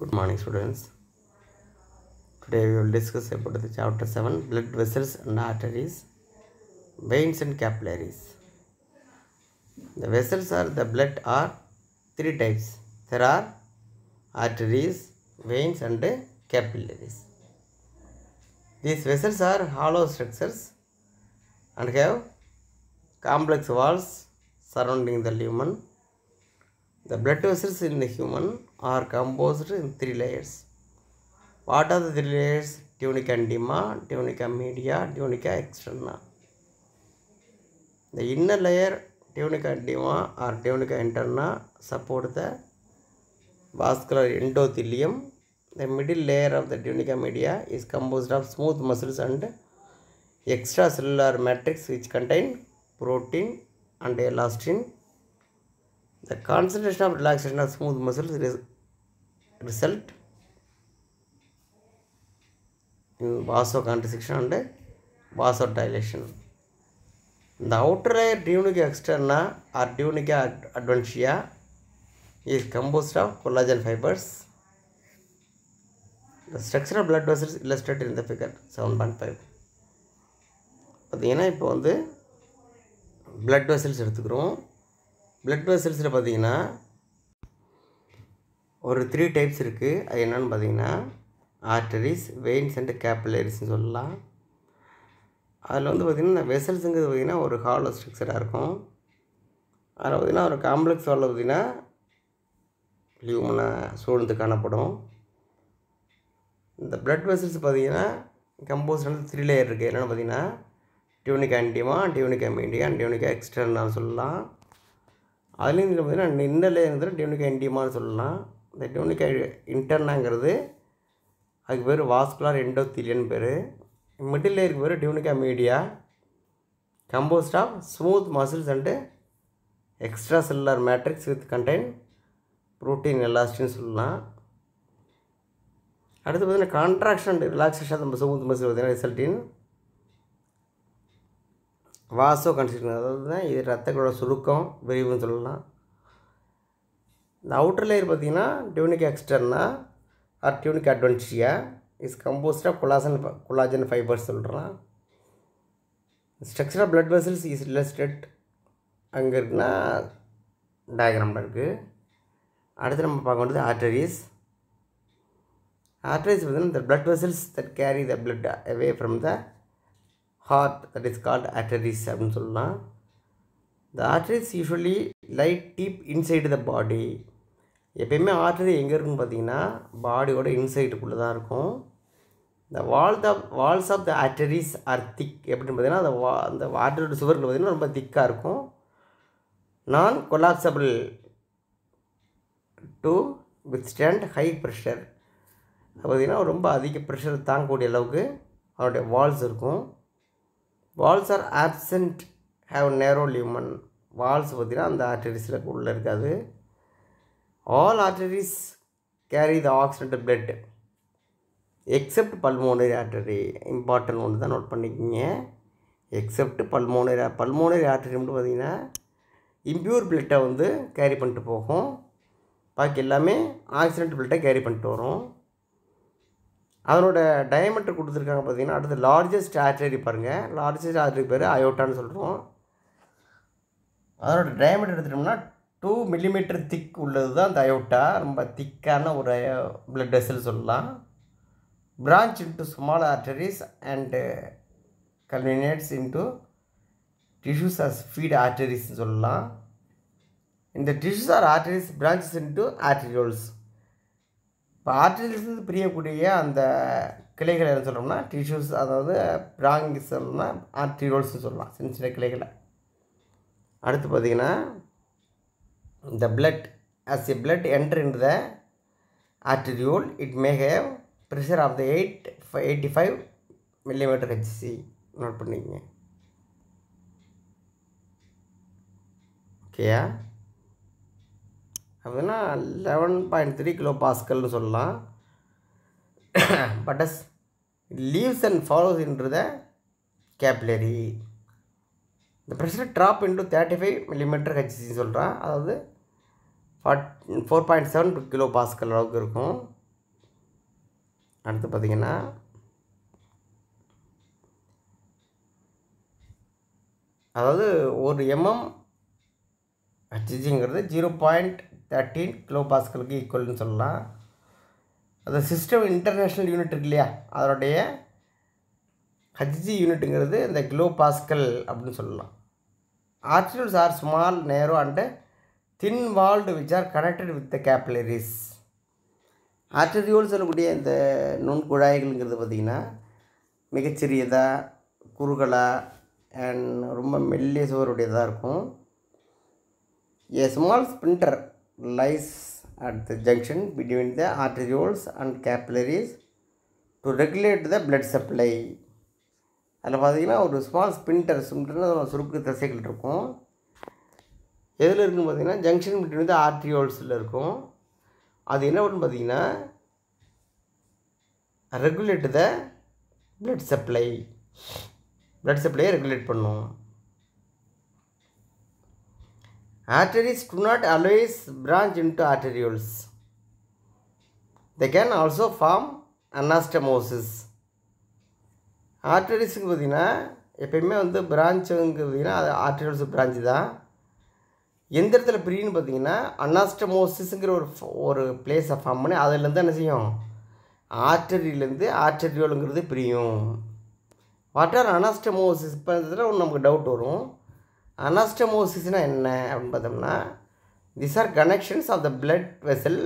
good morning students today we will discuss about the chapter 7 blood vessels and arteries veins and capillaries the vessels are the blood are three types there are arteries veins and capillaries these vessels are hollow structures and have complex walls surrounding the lumen the blood vessels in the human are composed in three layers. What are the three layers? Tunica intima, tunica media, tunica externa. The inner layer, tunica intima or tunica interna, support the vascular endothelium. The middle layer of the tunica media is composed of smooth muscles and extracellular matrix which contain protein and elastin The concentration of relaxation of smooth muscles res- result in vasocontraction and vasodilation. The outer layer during externa or during adventitia is composed of collagen fibers. The structure of blood vessels illustrated in the figure seven point five பார்த்திங்கன்னா இப்போ வந்து blood vessels எடுத்துக்கிறோம் blood வெசல்ஸில் பார்த்தீங்கன்னா ஒரு three types இருக்குது அது என்னென்னு பார்த்தீங்கன்னா ஆர்டரிஸ் வெயின்ஸ் அண்ட் கேப்பிலரிஸ்ன்னு சொல்லலாம் அதில் வந்து பார்த்திங்கன்னா இந்த வெசல்ஸுங்கிறது பார்த்திங்கன்னா ஒரு ஹாலோ ஸ்ட்ரக்சராக இருக்கும் அதில் பார்த்திங்கன்னா ஒரு காம்ப்ளெக்ஸ் ஹாலில் பார்த்திங்கன்னா லியூமனை சூழ்ந்து காணப்படும் இந்த பிளட் வெசல்ஸ் பார்த்திங்கன்னா கம்போஸ் வந்து த்ரீ லேயர் இருக்குது என்னென்னு பார்த்திங்கன்னா டியூனிக் ஆன்டிமா டியூனிக் அமீடியா டியூனிக் எக்ஸ்டர்னல் சொல்லலாம் அதுலேயும் பார்த்தீங்கன்னா இன்னலேருந்து டியூனிகா இண்டியமான்னு சொல்லலாம் இந்த டியூனிகா இன்டர்னாங்கிறது அதுக்கு பேர் வாஸ்குலார் எண்டோத்திலியன் பேர் மிடில் லேயருக்கு பேர் tunica media composed of smooth muscles and extra cellular matrix with contain protein எல்லாஸ்டின்னு சொல்லலாம் அடுத்து பார்த்தீங்கன்னா கான்ட்ராக்ஷன் அண்ட் ரிலாக்ஸேஷன் நம்ம ஸ்மூத் மசில் பார்த்தீங்கன்னா ரிசல்ட்டின் வாசோ கன்ஸ்ட்ரக்ஷன் அதாவது தான் இது ரத்தங்களோட சுருக்கம் விரிவுன்னு சொல்லலாம் இந்த அவுட்டர் லேயர் பார்த்திங்கன்னா tunic externa or tunic adventitia is composed of collagen collagen fibers சொல்கிறலாம் structure of blood vessels is illustrated அங்கே இருக்குன்னா டயக்ராமில் இருக்குது அடுத்து நம்ம பார்க்க வேண்டியது ஆர்டரிஸ் ஆர்டரிஸ் பார்த்திங்கன்னா இந்த blood vessels that carry the blood away from the heart that is called arteries அப்படின்னு சொல்லலாம் the arteries usually lie deep inside the body எப்பயுமே ஆர்டரி எங்கே இருக்குன்னு பார்த்தீங்கன்னா பாடியோட இன்சைட்டுக்குள்ளே தான் இருக்கும் இந்த wall the walls of the arteries are thick எப்படின்னு பார்த்தீங்கன்னா அந்த வா அந்த வாட்டரோட சுவர்கள் பார்த்திங்கன்னா ரொம்ப திக்காக இருக்கும் non collapsible to withstand high pressure பார்த்திங்கன்னா ரொம்ப அதிக ப்ரெஷர் தாங்கக்கூடிய அளவுக்கு அவருடைய வால்ஸ் இருக்கும் வால்ஸ் ஆர் ஆப்சண்ட் ஹேவ் நேரோ லியூமன் வால்ஸ் பார்த்தீங்கன்னா அந்த ஆர்டரிஸில் உள்ளே இருக்காது all arteries carry the accident blood except pulmonary artery important ஒன்று தான் நோட் பண்ணிக்கிங்க எக்ஸப்ட் பல்மோனரி பல்மோனரி ஆர்டரி மட்டும் பார்த்திங்கன்னா இம்பியூர் பிளட்டை வந்து கேரி பண்ணிட்டு போகும் பாக்கி எல்லாமே ஆக்சிடென்ட் பிளட்டை கேரி பண்ணிட்டு வரும் அதனோட டயமீட்டர் கொடுத்துருக்காங்க பார்த்தீங்கன்னா அடுத்து லார்ஜஸ்ட் ஆர்டரி பாருங்கள் லார்ஜஸ்ட் ஆர்டரி பேர் அயோட்டான்னு சொல்கிறோம் அதனோட டயமீட்டர் எடுத்துட்டோம்னா டூ மில்லிமீட்டர் திக் உள்ளது தான் அந்த அயோட்டா ரொம்ப திக்கான ஒரு பிளட் டெஸ்ட்னு சொல்லலாம் branch into small arteries and culminates into tissues are feed ஆர்டரிஸ்ன்னு சொல்லலாம் இந்த tissues are arteries branches into arterioles இப்போ ஆர்டிஃபிஷியல் பிரியக்கூடிய அந்த கிளைகள் என்ன சொல்கிறோம்னா டிஷ்யூஸ் அதாவது பிராங்கிஸ் சொல்லணும்னா ஆர்டிரோல்ஸ்னு சொல்லலாம் சின்ன சின்ன கிளைகளை அடுத்து பார்த்திங்கன்னா இந்த blood as a blood enter in the arteriole it may have pressure of the eight eighty five millimetre H G note பண்ணிக்கோங்க ஓகேயா அப்படின்னா லெவன் பாயிண்ட் த்ரீ கிலோ பாஸ்கல்னு சொல்லலாம் but as leaves and follows into the capillary இந்த pressure drop into thirty five millimetre ஹெச்சின்னு சொல்கிறான் அதாவது ஃபார்ட் four point seven kilo pascal அளவுக்கு இருக்கும் அடுத்து பார்த்திங்கன்னா அதாவது ஒரு எம்எம் ஹெச்ஜிங்கிறது ஜீரோ பாயிண்ட் தேர்ட்டீன் கிலோ பாஸ்கலுக்கு ஈக்குவல்னு சொல்லலாம் அந்த சிஸ்டம் இன்டர்நேஷ்னல் யூனிட் இருக்கு இல்லையா அதனுடைய ஹஜ்ஜி யூனிட்டுங்கிறது இந்த கிலோ பாஸ்கல் அப்படின்னு சொல்லலாம் arterioles are small narrow and thin walled which are connected with the capillaries arterioles சொல்லக்கூடிய இந்த நுண்குழாய்கள்ங்கிறது பார்த்திங்கன்னா மிகச்சிறியதாக குறுகலாக அண்ட் ரொம்ப மெல்லிய சுவருடையதாக இருக்கும் a small sphincter lies at the junction between the arterioles and capillaries to regulate the blood supply அதில் பார்த்தீங்கன்னா ஒரு ஸ்மால் ஸ்பின்டர் ஸ்பின்டர்னு சுருக்கு தசைகள் இருக்கும் எதில் இருக்குன்னு பார்த்தீங்கன்னா ஜங்ஷன் பிட்வீன் வந்து ஆர்டியோல்ஸில் இருக்கும் அது என்ன பண்ணுன்னு பார்த்திங்கன்னா regulate the blood supply blood சப்ளையை ரெகுலேட் பண்ணும் Arteries do not always branch into arterioles. They can also form anastomosis. ஆர்டரிஸுக்கு பார்த்திங்கன்னா எப்பயுமே வந்து பிரான்ச்சுங்க பார்த்திங்கன்னா அது ஆர்டரிஸ் பிரான்ச்சு தான் எந்த இடத்துல பிரின்னு பார்த்திங்கன்னா அனாஸ்டமோசிஸுங்கிற ஒரு ஒரு பிளேஸை ஃபார்ம் பண்ணி அதிலேருந்து என்ன செய்யும் ஆர்டரியிலேருந்து ஆர்டரியோலுங்கிறது பிரியும் வாட் ஆர் அனாஸ்டமோசிஸ் பண்ணுறதுல நமக்கு டவுட் வரும் அனாஸ்டமோசிஸ்னால் என்ன அப்படின்னு பார்த்தோம்னா this are connections of the blood vessel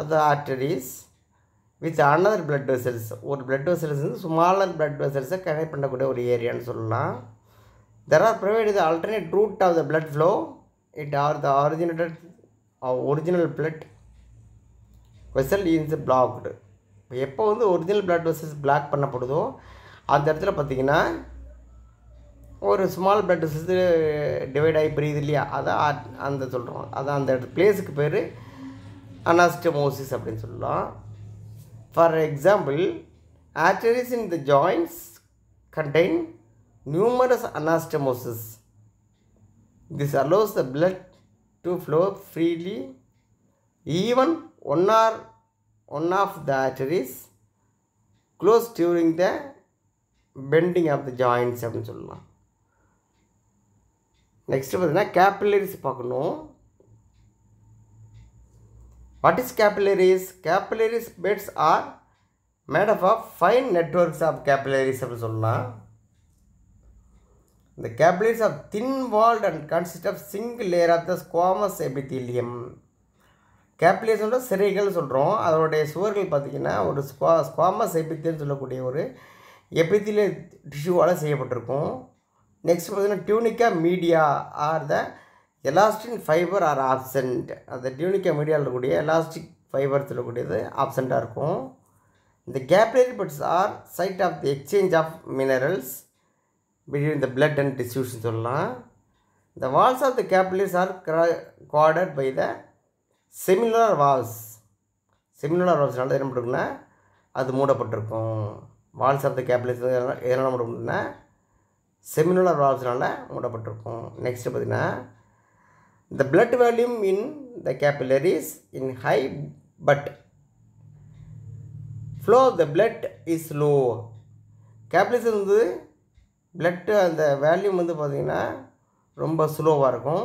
of the arteries with another blood vessels ஒரு பிளட் வெசல்ஸ் வந்து ஸ்மாலர் பிளட் வெசல்ஸை கனெக்ட் பண்ணக்கூடிய ஒரு ஏரியான்னு சொல்லலாம் தெர் ஆர் ப்ரொவைட் இது alternate route of the blood flow it are the originated original blood vessel is blocked எப்போ வந்து ஒரிஜினல் பிளட் வெசல்ஸ் பிளாக் பண்ணப்படுதோ அந்த இடத்துல பார்த்திங்கன்னா ஒரு ஸ்மால் பிளட் சிஸ்து டிவைட் ஆகி பிரியுது இல்லையா அதான் அந்த சொல்கிறோம் அதான் அந்த பிளேஸுக்கு பேர் அனாஸ்டமோசிஸ் அப்படின்னு சொல்லலாம் for example arteries in the joints contain numerous anastomosis this allows the blood to flow freely even one or one of the arteries close during the bending of the joints அப்படின்னு சொல்லலாம் next பார்த்தீங்கன்னா capillaries பார்க்கணும் what is capillaries capillaries beds are made of of fine networks of capillaries அப்படின்னு சொல்லலாம் இந்த capillaries of thin walled and consist of single layer of the squamous epithelium கேபிலரிஸோட சிறைகள் சொல்கிறோம் அதனுடைய சுவர்கள் பார்த்திங்கன்னா ஒரு ஸ்குவா ஸ்குவாமஸ் எபித்தியல்னு சொல்லக்கூடிய ஒரு எபித்திலிய டிஷ்யூவால் செய்யப்பட்டிருக்கும் நெக்ஸ்ட் பார்த்தீங்கன்னா tunica media are the elastin fibre are absent அந்த டியூனிக்கா மீடியாவில் இருக்கக்கூடிய எலாஸ்டிக் ஃபைபர்ஸ் இருக்கக்கூடியது ஆப்சண்ட்டாக இருக்கும் இந்த capillary beds are site of the exchange of minerals between the blood and distribution சொல்லலாம் the walls of the capillaries are guarded by the similar walls similar நல்லது என்ன பண்ணுறோம்னா அது மூடப்பட்டிருக்கும் வால்ஸ் ஆஃப் த கேப்லரிஸ் எதனால் மூடப்பட்டிருக்குன்னா செமினுலர் வால்வ்ஸ்னால் மூடப்பட்டிருக்கும் நெக்ஸ்ட்டு பார்த்தீங்கன்னா the blood volume in the capillaries in high but flow of the blood is low capillaries வந்து blood அந்த வேல்யூம் வந்து பார்த்திங்கன்னா ரொம்ப ஸ்லோவாக இருக்கும்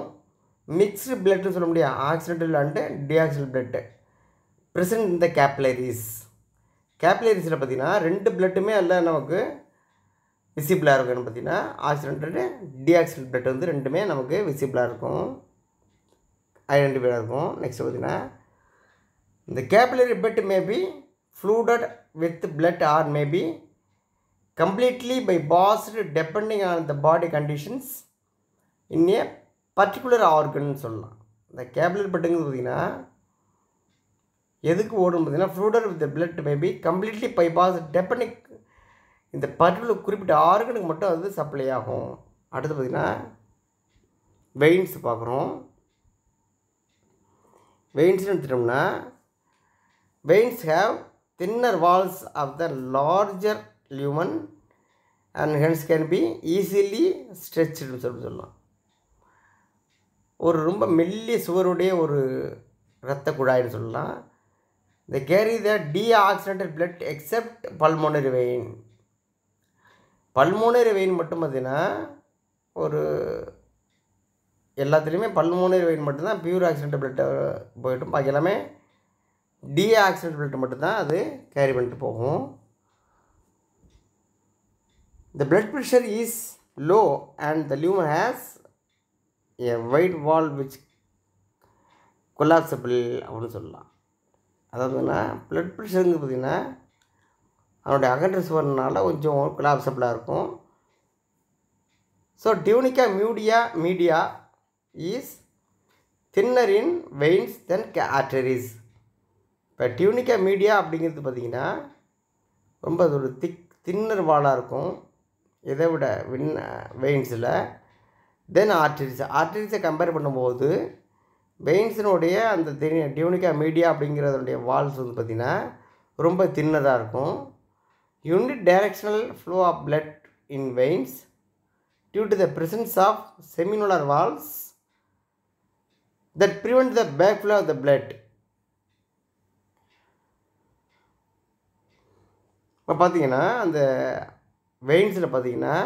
மிக்ஸ்டு பிளட்னு சொல்ல முடியாது oxygenated and deoxygenated blood present இந்த கேப்லரிஸ் கேப்லரிஸில் பார்த்திங்கன்னா ரெண்டு பிளட்டுமே அல்ல நமக்கு விசிபிளாக இருக்கும்னு பார்த்தீங்கன்னா ஆக்சிடென்ட் டிஆக்சிடென்ட் பிளட் வந்து ரெண்டுமே நமக்கு விசிபிளாக இருக்கும் ஐடென்டிஃபைடாக இருக்கும் நெக்ஸ்ட் பார்த்தீங்கன்னா இந்த capillary bed may be flooded with blood or may be completely bypassed depending on the body conditions in a particular ஆர்கன்னு சொல்லலாம் இந்த கேபிலரி பெட்டுங்கிறது பார்த்திங்கன்னா எதுக்கு ஓடும் பார்த்தீங்கன்னா flooded with blood may be completely bypassed depending இந்த பர்டிகுலர் குறிப்பிட்ட ஆர்கனுக்கு மட்டும் அது சப்ளை ஆகும் அடுத்து பார்த்திங்கன்னா வெயின்ஸ் பார்க்குறோம் வெயின்ஸ்னு எடுத்துட்டோம்னா veins have thinner walls of the larger lumen and hence can be easily ஸ்ட்ரெச்சுன்னு சொல்லி சொல்லலாம் ஒரு ரொம்ப மெல்லிய சுவருடைய ஒரு இரத்த குழாயின்னு சொல்லலாம் the carry the oxygenated blood except pulmonary vein pulmonary vein மட்டும் பார்த்தீங்கன்னா ஒரு எல்லாத்துலேயுமே பல்மோனரி வெயின் மட்டும்தான் பியூர் ஆக்சிடென்ட் பிளட்டு போயிட்டும் பாக்கி எல்லாமே டி ஆக்சிடென்ட் பிளட்டு மட்டும்தான் அது கேரி பண்ணிட்டு போகும் the blood pressure is low and the lumen has a wide wall which collapsible அப்படின்னு சொல்லலாம் அதாவதுன்னா ப்ளட் ப்ரெஷருங்கிறது பார்த்திங்கன்னா அதனுடைய அகன்ற வரனால கொஞ்சம் கிளாப்சபிளாக இருக்கும் so tunica media media is thinner in veins than arteries இப்போ டியூனிக்கா மீடியா அப்படிங்கிறது பார்த்திங்கன்னா ரொம்ப அது ஒரு திக் தின்னர் வாலாக இருக்கும் இதை விட வின் வெயின்ஸில் தென் ஆர்டரிஸ் ஆர்டரிஸை கம்பேர் பண்ணும்போது வெயின்ஸினுடைய அந்த தின் டியூனிக்கா மீடியா அப்படிங்கிறதுடைய வால்ஸ் வந்து பார்த்திங்கன்னா ரொம்ப தின்னதாக இருக்கும் unidirectional flow of blood in veins due to the presence of seminular valves that prevent the backflow of the blood. இப்போ பார்த்தீங்கன்னா அந்த வெயின்ஸில் பார்த்தீங்கன்னா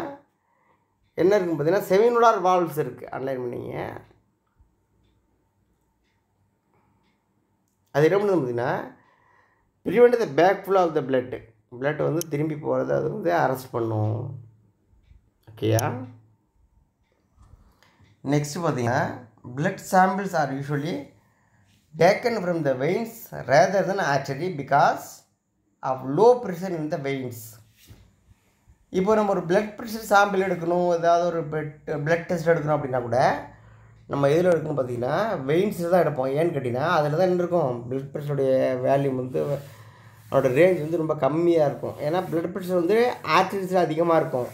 என்ன இருக்குன்னு பார்த்தீங்கன்னா செமினுலார் வால்வ்ஸ் இருக்குது அன்லைன் பண்ணிங்க அது என்ன பண்ணுது பார்த்தீங்கன்னா prevent the back flow of the blood blood வந்து திரும்பி போகிறது அது வந்து அரெஸ்ட் பண்ணும் ஓகேயா நெக்ஸ்ட் பார்த்தீங்கன்னா blood samples are usually taken from the veins rather than actually because of low pressure in the veins இப்போ நம்ம ஒரு பிளட் ப்ரெஷர் சாம்பிள் எடுக்கணும் ஏதாவது ஒரு பிளட் பிளட் டெஸ்ட் எடுக்கணும் அப்படின்னா கூட நம்ம எதில் எடுக்கணும் பார்த்தீங்கன்னா வெயின்ஸில் தான் எடுப்போம் ஏன்னு கேட்டிங்கன்னா அதில் தான் என்ன இருக்கும் பிளட் ப்ரெஷருடைய வேல்யூம் வந்து அதோடய ரேஞ்ச் வந்து ரொம்ப கம்மியாக இருக்கும் ஏன்னா ப்ளட் ப்ரெஷர் வந்து ஆர்டரிஸில் அதிகமாக இருக்கும்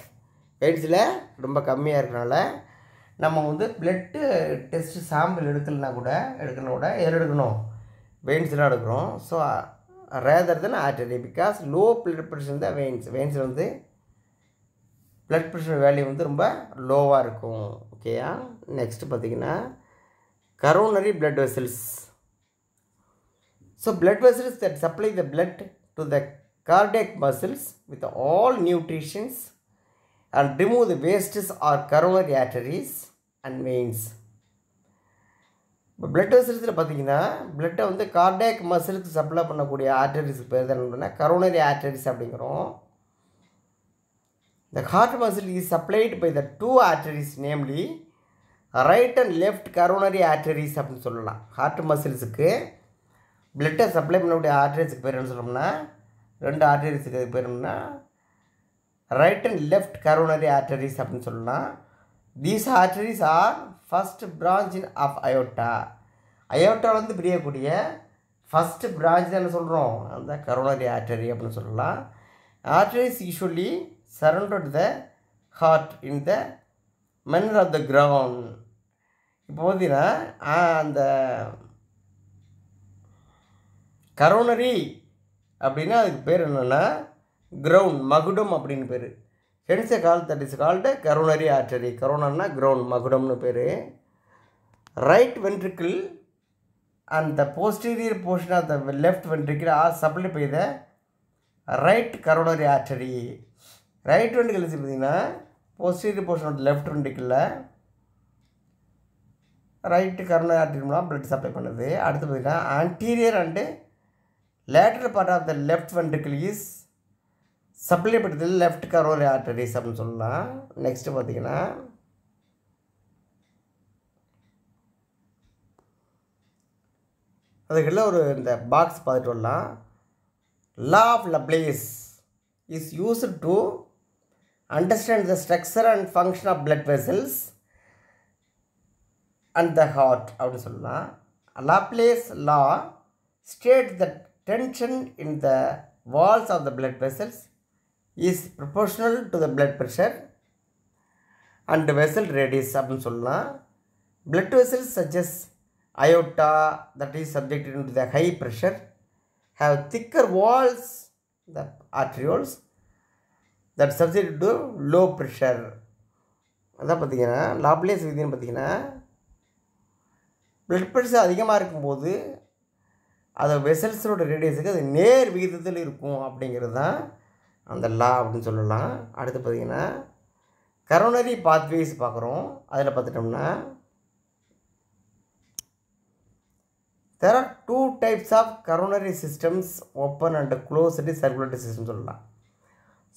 வெயிட்ஸில் ரொம்ப கம்மியாக இருக்கிறனால நம்ம வந்து ப்ளட்டு டெஸ்ட்டு சாம்பிள் எடுக்கலனா கூட எடுக்கணும் கூட எதில் எடுக்கணும் வெயின்ஸில் எடுக்கிறோம் so rather than artery because low blood pressure தான் வெயின்ஸ் வெயின்ஸில் வந்து ப்ளட் ப்ரெஷர் வேல்யூ வந்து ரொம்ப லோவாக இருக்கும் ஓகேயா நெக்ஸ்ட்டு பார்த்திங்கன்னா coronary blood vessels So blood vessels that supply the blood to the cardiac muscles with all nutrients and remove the wastes or coronary arteries and veins. இப்போ blood வெசல்ஸில் பார்த்தீங்கன்னா பிளட்டை வந்து கார்டேக் மசிலுக்கு சப்ளை பண்ணக்கூடிய ஆர்டரிஸுக்கு பேர் தான் என்ன கரோனரி ஆர்டரிஸ் அப்படிங்கிறோம் The heart muscle is supplied by the two arteries, namely right and left coronary arteries அப்படின்னு சொல்லலாம் ஹார்ட் மசில்ஸுக்கு பிளட்டை சப்ளை பண்ணக்கூடிய ஆர்டரிஸுக்கு பேர் என்ன சொல்லணும்னா ரெண்டு ஆர்டரிஸுக்கு அது பேர் என்னன்னா right and left coronary arteries அப்படின்னு சொல்லலாம் these arteries are first branch in of aorta அயோட்டாவில் வந்து பிரியக்கூடிய ஃபஸ்ட்டு பிரான்ச் தான் சொல்கிறோம் அந்த கரோனரி ஆர்டரி அப்படின்னு சொல்லலாம் arteries usually surrounded the heart in the manner of the ground இப்போ பார்த்தீங்கன்னா அந்த கரோனரி அப்படின்னா அதுக்கு பேர் என்னென்னா கிரவுண்ட் மகுடம் அப்படின்னு பேர் hence a call that is called coronary artery கரோனர்னா கிரவுண்ட் மகுடம்னு பேர் right ventricle and the posterior portion of the left ventricle are supply by the right coronary artery right ventricle பார்த்தீங்கன்னா போஸ்டீரியர் போர்ஷன் ஆஃப் லெஃப்ட் வென்ட்ரிக்கிளில் right coronary artery மூலம் blood supply பண்ணுது அடுத்து பார்த்தீங்கன்னா anterior and lateral part of the left ventricle is சப்ளிமெண்டத்தில் left coronary arteries அப்படின்னு சொல்லலாம் next பார்த்தீங்கன்னா அதுக்குள்ள ஒரு இந்த பாக்ஸ் பார்த்துட்டு வரலாம் law of Laplace is used to understand the structure and function of blood vessels and the heart அப்படின்னு சொல்லலாம் Laplace law state that tension in the walls of the blood vessels is proportional to the blood pressure and vessel radius அப்படின்னு சொல்லலாம் blood vessels such as aorta that is subjected to the high pressure have thicker walls the arterioles that subjected to low pressure அதான் பார்த்தீங்கன்னா Laplace விதின்னு பார்த்தீங்கன்னா blood pressure அதிகமாக இருக்கும்போது அது வெசல்ஸோட ரேடியஸுக்கு அது நேர் விகிதத்தில் இருக்கும் அப்படிங்கிறது தான் அந்த லா அப்படின்னு சொல்லலாம் அடுத்து பார்த்திங்கன்னா கரோனரி பாத்வேஸ் பார்க்குறோம் அதில் பார்த்துட்டோம்னா there are two types of coronary systems open and closed circulatory system சொல்லலாம்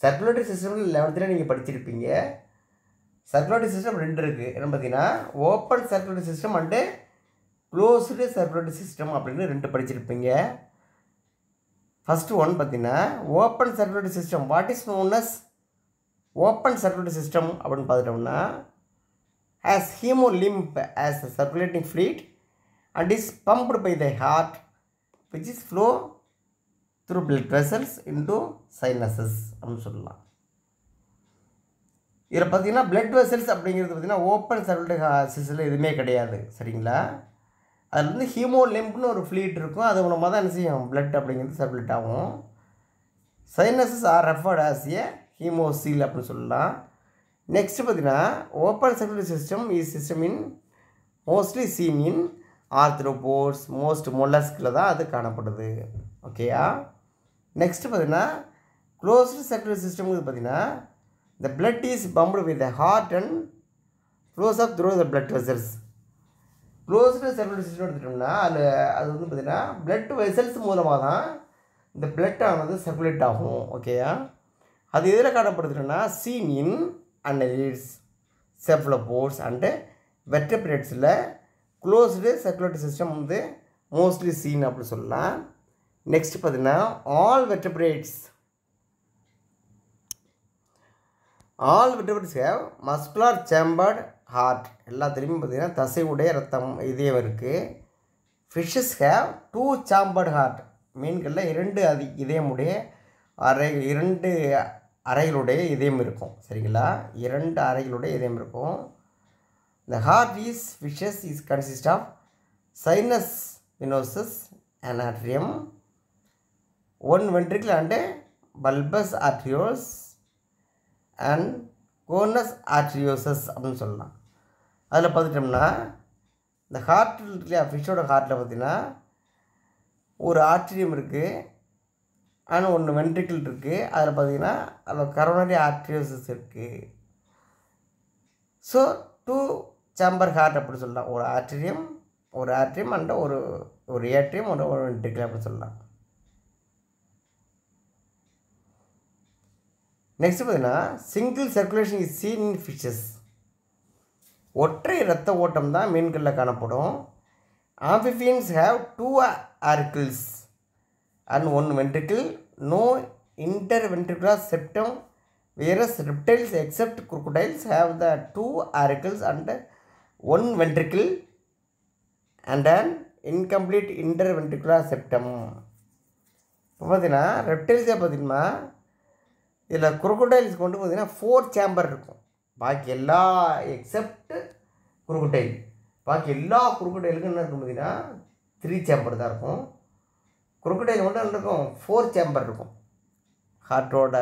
சர்க்குலேட்டரி சிஸ்டம் லெவன்த்தில் நீங்கள் படிச்சிருப்பீங்க சர்க்குலேட்டரி சிஸ்டம் ரெண்டு இருக்குது என்ன பார்த்தீங்கன்னா open circulatory system and closed circulatory system அப்படின்னு ரெண்டு படிச்சிருப்பீங்க ஃபஸ்ட்டு ஒன் பார்த்தீங்கன்னா open circulatory system what is known as open circulatory system அப்படின்னு பார்த்துட்டோம்னா as haemolymph as a circulating fluid and is pumped by the heart which is flow through blood vessels into sinuses அப்படின்னு சொல்லலாம் இதில் பார்த்தீங்கன்னா blood vessels அப்படிங்கிறது பார்த்தீங்கன்னா open circulatory சிஸ்டில் எதுவுமே கிடையாது சரிங்களா அதில் வந்து ஹீமோ லிம்ப்னு ஒரு ஃப்ளீட் இருக்கும் அது மூலமாக தான் என்ன செய்யும் பிளட் அப்படிங்கிறது சர்க்குலேட் ஆகும் sinuses are referred as a haemocoel அப்படின்னு சொல்லலாம் நெக்ஸ்ட் பார்த்தீங்கன்னா open circulate system is system in mostly seen in arthropods most மொலஸ்கில் தான் அது காணப்படுது ஓகேயா நெக்ஸ்ட் பார்த்தீங்கன்னா க்ளோஸ்டு சிஸ்டம் சிஸ்டம்ங்கிறது பார்த்தீங்கன்னா the blood is pumped with the heart and close of through the blood vessels closed cellular system எடுத்துட்டோம்னா அதில் அது வந்து பார்த்திங்கன்னா பிளட் வெசல்ஸ் மூலமாக தான் இந்த பிளட் ஆனது சர்க்குலேட் ஆகும் ஓகேயா அது எதில் காட்டப்படுதுன்னா seen in annelids cephalopods and வெட்ரபிரேட்ஸில் க்ளோஸ்டு சர்க்குலேட்டரி சிஸ்டம் வந்து மோஸ்ட்லி சீன் அப்படின்னு சொல்லலாம் நெக்ஸ்ட் பார்த்தீங்கன்னா all vertebrates all vertebrates have muscular chambered heart எல்லாத்துலேயுமே பார்த்திங்கன்னா தசைவுடைய ரத்தம் இதயம் இருக்குது fishes have two chambered heart மீன்களில் இரண்டு அதி இதயமுடைய அறை இரண்டு அறைகளுடைய இதயம் இருக்கும் சரிங்களா இரண்டு அறைகளுடைய இதயம் இருக்கும் the heart is fishes is consist of sinus venosus an atrium one ventricle and bulbus arteriosus and conus arteriosus அப்படின்னு சொல்லலாம் அதில் பார்த்துட்டோம்னா இந்த ஹார்ட் இருக்கு இல்லையா ஃபிஷ்ஷோட ஹார்ட்டில் பார்த்தீங்கன்னா ஒரு ஆர்ட்ரியம் இருக்குது ஆனால் ஒன்று வென்ட்ரிக்கிள் இருக்குது அதில் பார்த்திங்கன்னா அதில் கரோனரி ஆர்டியோசஸ் இருக்குது ஸோ டூ சேம்பர் ஹார்ட் அப்படி சொல்லலாம் ஒரு ஆர்ட்ரியம் ஒரு ஆர்ட்ரியம் அண்ட் ஒரு ஒரு ஏட்ரியம் ஒரு ஒரு வென்ட்ரிக்கிள் அப்படி சொல்லலாம் நெக்ஸ்ட் பார்த்தீங்கன்னா single circulation is seen in fishes ஒற்றை இரத்த ஓட்டம் தான் மீன்களில் காணப்படும் amphibians have two auricles and one ventricle no inter interventricular septum whereas reptiles except crocodiles have the two auricles and one ventricle and and incomplete inter interventricular septum இப்போ பார்த்தீங்கன்னா ரெப்டைல்ஸே பார்த்தீங்கன்னா இதில் குரோக்கடைல்ஸ்க்கு கொண்டு பார்த்தீங்கன்னா ஃபோர் சேம்பர் இருக்கும் பாக்கி எல்லா எக்ஸப்ட் குறுக்குட்டைல் பாக்கி எல்லா குறுக்குட்டைலுக்கும் என்ன இருக்கும் பார்த்தீங்கன்னா த்ரீ சேம்பர் தான் இருக்கும் குறுக்குட்டைல் மட்டும் இருக்கும் ஃபோர் சேம்பர் இருக்கும் ஹார்ட்டோட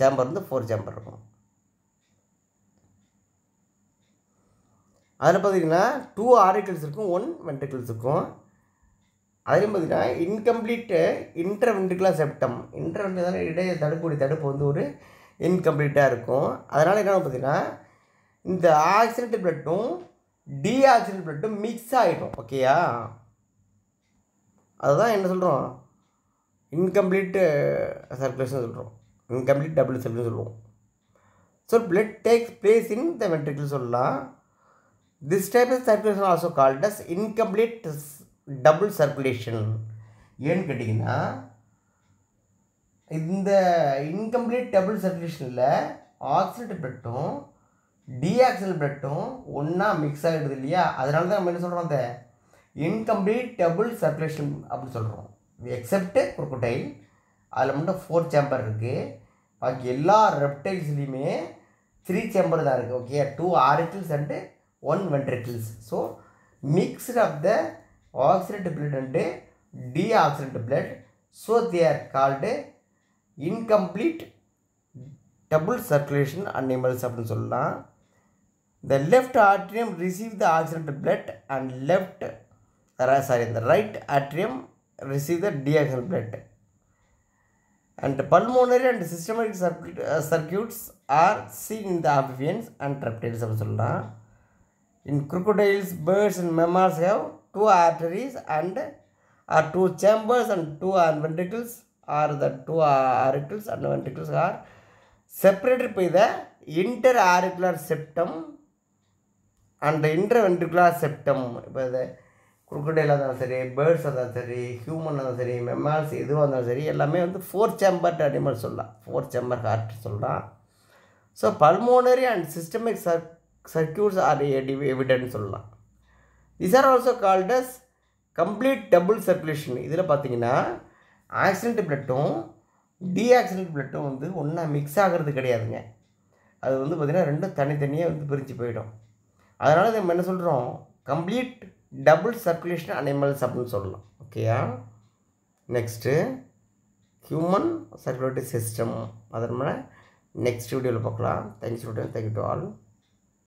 சேம்பர் வந்து ஃபோர் சேம்பர் இருக்கும் அதில் பார்த்திங்கன்னா டூ ஆரிக்கிள்ஸ் இருக்கும் ஒன் வென்ட்ரிக்கிள்ஸ் இருக்கும் அதிலும் பார்த்திங்கன்னா இன்கம்ப்ளீட்டு இன்டர் செப்டம் இன்டர் இடையே தடுக்கக்கூடிய தடுப்பு வந்து ஒரு இன்கம்ப்ளீட்டாக இருக்கும் அதனால் என்ன பார்த்தீங்கன்னா இந்த ஆக்சிடென்ட் டி ஆக்சிடென்ட் ப்ளட்டும் மிக்ஸ் ஆகிடும் ஓகேயா அதுதான் என்ன சொல்கிறோம் இன்கம்ப்ளீட்டு சர்க்குலேஷன் சொல்கிறோம் இன்கம்ப்ளீட் டபுள் சர்க்குலேஷன் சொல்லுவோம் so blood takes place in the ventricle சொல்லலாம் this type of circulation also called as incomplete double circulation ஏன்னு கேட்டிங்கன்னா இந்த இன்கம்ப்ளீட் டபுள் சர்க்குலேஷனில் ஆக்சிலேட்டர் பிளட்டும் டிஆக்சில் பிளட்டும் ஒன்றா மிக்ஸ் ஆகிடுது இல்லையா அதனால தான் நம்ம என்ன சொல்கிறோம் அந்த இன்கம்ப்ளீட் டபுள் சர்க்குலேஷன் அப்படின்னு சொல்கிறோம் எக்ஸப்ட் குருக்குட்டைல் அதில் மட்டும் ஃபோர் சேம்பர் இருக்குது பாக்கி எல்லா ரெப்டைல்ஸ்லேயுமே த்ரீ சேம்பர் தான் இருக்குது okay two auricles and one ventricles so mixed of the accident blood and deoxygenated blood so they're called incomplete double circulation animals the left atrium receives the oxygenated blood and left sorry the right atrium receives the diagonal blood and pulmonary and systemic uh, circuits are seen in the amphibians and reptiles in crocodiles birds and mammals have two arteries and are uh, two chambers and two ventricles or the two auricles and ventricles are separated by the interauricular septum and the interventricular septum இப்போ இது குருக்கடையில் தான் சரி birds இருந்தாலும் சரி human இருந்தாலும் சரி மெமால்ஸ் எதுவாக இருந்தாலும் சரி எல்லாமே வந்து ஃபோர் சேம்பர்ட் அனிமல் சொல்லலாம் ஃபோர் சேம்பர் ஹார்ட் சொல்லலாம் ஸோ பல்மோனரி அண்ட் சிஸ்டமிக் சர் சர்க்கியூட்ஸ் ஆர் எடி எவிடன்ஸ் சொல்லலாம் is are also called as complete double circulation இதில் பார்த்தீங்கன்னா ஆக்சிடென்ட் பிளட்டும் டீஆக்சிடென்ட் பிளட்டும் வந்து ஒன்றா மிக்ஸ் ஆகிறது கிடையாதுங்க அது வந்து பார்த்திங்கன்னா ரெண்டும் தனித்தனியாக வந்து பிரிஞ்சு போயிடும் அதனால் நம்ம என்ன சொல்கிறோம் கம்ப்ளீட் டபுள் சர்க்குலேஷன் அனிமல்ஸ் அப்படின்னு சொல்லலாம் ஓகேயா நெக்ஸ்ட்டு ஹியூமன் சர்க்குலேட்டரி சிஸ்டம் அதன் மேலே நெக்ஸ்ட் வீடியோவில் பார்க்கலாம் thanks for thank you to all